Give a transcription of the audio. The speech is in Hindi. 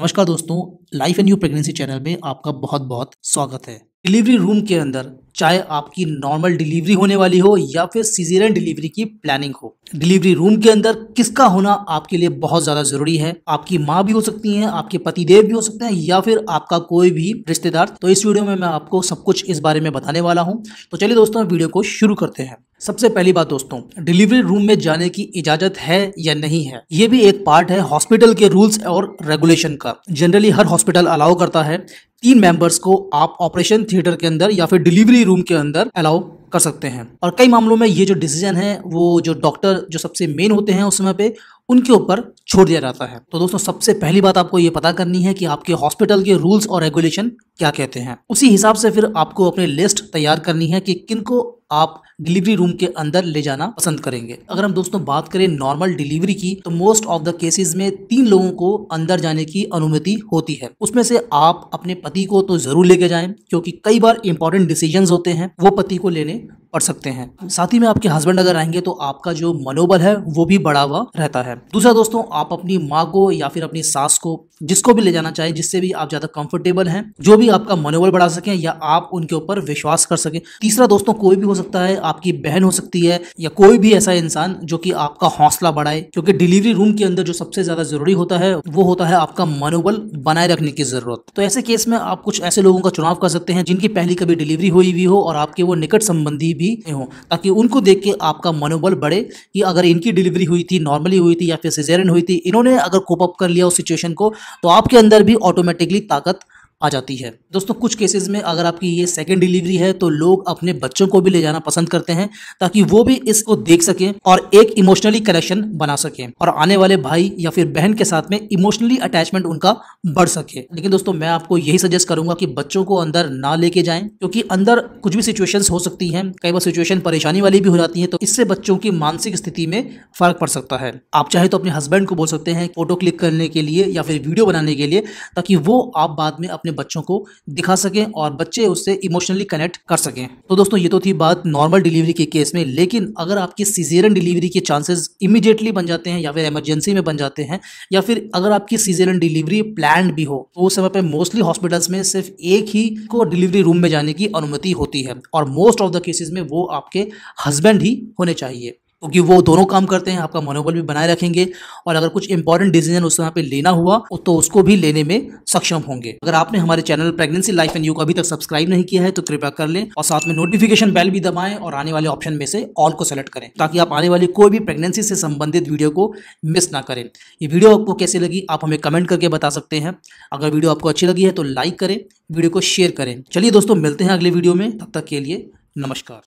नमस्कार दोस्तों life and new pregnancy channel में आपका बहुत बहुत स्वागत है डिलीवरी रूम के अंदर चाहे आपकी नॉर्मल डिलीवरी होने वाली हो या फिर सीजीरियन डिलीवरी की प्लानिंग हो डिलीवरी रूम के अंदर किसका होना आपके लिए बहुत ज्यादा जरूरी है आपकी माँ भी हो सकती हैं आपके पति देव भी हो सकते हैं या फिर आपका कोई भी रिश्तेदार तो इस वीडियो में मैं आपको सब कुछ इस बारे में बताने वाला हूँ तो चलिए दोस्तों वीडियो को शुरू करते हैं सबसे पहली बात दोस्तों डिलीवरी रूम में जाने की इजाजत है या नहीं है ये भी एक पार्ट है हॉस्पिटल के रूल्स और रेगुलेशन का जनरली हर हॉस्पिटल अलाउ करता है तीन मेंबर्स को आप ऑपरेशन थिएटर के अंदर या फिर डिलीवरी रूम के अंदर अलाउ कर सकते हैं और कई मामलों में ये जो डिसीजन है वो जो डॉक्टर जो सबसे मेन होते हैं उस समय पे उनके ऊपर छोड़ दिया जाता है तो दोस्तों सबसे पहली बात आपको ये पता करनी है कि आपके हॉस्पिटल के रूल्स और रेगुलेशन क्या कहते हैं उसी हिसाब से फिर आपको अपने लिस्ट तैयार करनी है कि किनको आप डिलीवरी रूम के अंदर ले जाना पसंद करेंगे अगर हम दोस्तों बात करें नॉर्मल डिलीवरी की तो मोस्ट ऑफ द केसेस में तीन लोगों को अंदर जाने की अनुमति होती है उसमें से आप अपने पति को तो जरूर लेके जाएं क्योंकि कई बार इंपॉर्टेंट डिसीजंस होते हैं वो पति को लेने पढ़ सकते हैं साथ ही में आपके हस्बैंड अगर आएंगे तो आपका जो मनोबल है वो भी बढ़ा हुआ रहता है दूसरा दोस्तों आप अपनी माँ को या फिर अपनी सास को जिसको भी ले जाना चाहे जिससे भी आप ज़्यादा कंफर्टेबल हैं जो भी आपका मनोबल बढ़ा सके या आप उनके ऊपर विश्वास कर सके तीसरा दोस्तों कोई भी हो सकता है आपकी बहन हो सकती है या कोई भी ऐसा इंसान जो की आपका हौसला बढ़ाए क्योंकि डिलीवरी रूम के अंदर जो सबसे ज़्यादा ज़रूरी होता है वो होता है आपका मनोबल बनाए रखने की ज़रूरत तो ऐसे केस में आप कुछ ऐसे लोगों का चुनाव कर सकते हैं जिनकी पहली कभी डिलीवरी हुई हुई हो और आपके वो निकट संबंधी भी हों ताकि उनको देख के आपका मनोबल बढ़े कि अगर इनकी डिलीवरी हुई थी नॉर्मली हुई थी या फिर सिजेरन हुई थी इन्होंने अगर कोप अप कर लिया उस सिचुएशन को तो आपके अंदर भी ऑटोमेटिकली ताकत आ जाती है दोस्तों कुछ केसेस में अगर आपकी ये सेकेंड डिलीवरी है तो लोग अपने बच्चों को भी ले जाना पसंद करते हैं ताकि वो भी इसको देख सकें और एक इमोशनली कनेक्शन बना सके और आने वाले भाई या फिर बहन के साथ में इमोशनली अटैचमेंट उनका बढ़ सके लेकिन दोस्तों मैं आपको यही सजेस्ट करूंगा कि बच्चों को अंदर ना लेके जाएं क्योंकि अंदर कुछ भी सिचुएशंस हो सकती हैं कई बार सिचुएशन परेशानी वाली भी हो जाती है तो इससे बच्चों की मानसिक स्थिति में फर्क पड़ सकता है आप चाहे तो अपने हस्बैंड को बोल सकते हैं फोटो क्लिक करने के लिए या फिर वीडियो बनाने के लिए ताकि वो आप बाद में अपने अपने बच्चों को दिखा सकें और बच्चे उससे इमोशनली कनेक्ट कर सकें तो दोस्तों ये तो थी बात नॉर्मल डिलीवरी के केस में लेकिन अगर आपकी सीजेरन डिलीवरी के चांसेस इमीडिएटली बन जाते हैं या फिर इमरजेंसी में बन जाते हैं या फिर अगर आपकी सीजेरन डिलीवरी प्लान भी हो तो उस समय पर मोस्टली हॉस्पिटल्स में सिर्फ एक ही को डिलीवरी रूम में जाने की अनुमति होती है और मोस्ट ऑफ द केसेज में वो आपके हस्बैंड ही होने चाहिए क्योंकि वो दोनों काम करते हैं आपका मनोबल भी बनाए रखेंगे और अगर कुछ इंपॉर्टेंट डिसीजन उस समय पे लेना हुआ तो उसको भी लेने में सक्षम होंगे अगर आपने हमारे channel pregnancy life and you को अभी तक सब्सक्राइब नहीं किया है तो कृपया कर लें और साथ में नोटिफिकेशन बेल भी दबाएं और आने वाले ऑप्शन में से ऑल को सेलेक्ट करें ताकि आप आने वाली कोई भी प्रेगनेंसी से संबंधित वीडियो को मिस ना करें ये वीडियो आपको कैसे लगी आप हमें कमेंट करके बता सकते हैं अगर वीडियो आपको अच्छी लगी है तो लाइक करें वीडियो को शेयर करें चलिए दोस्तों मिलते हैं अगले वीडियो में तब तक के लिए नमस्कार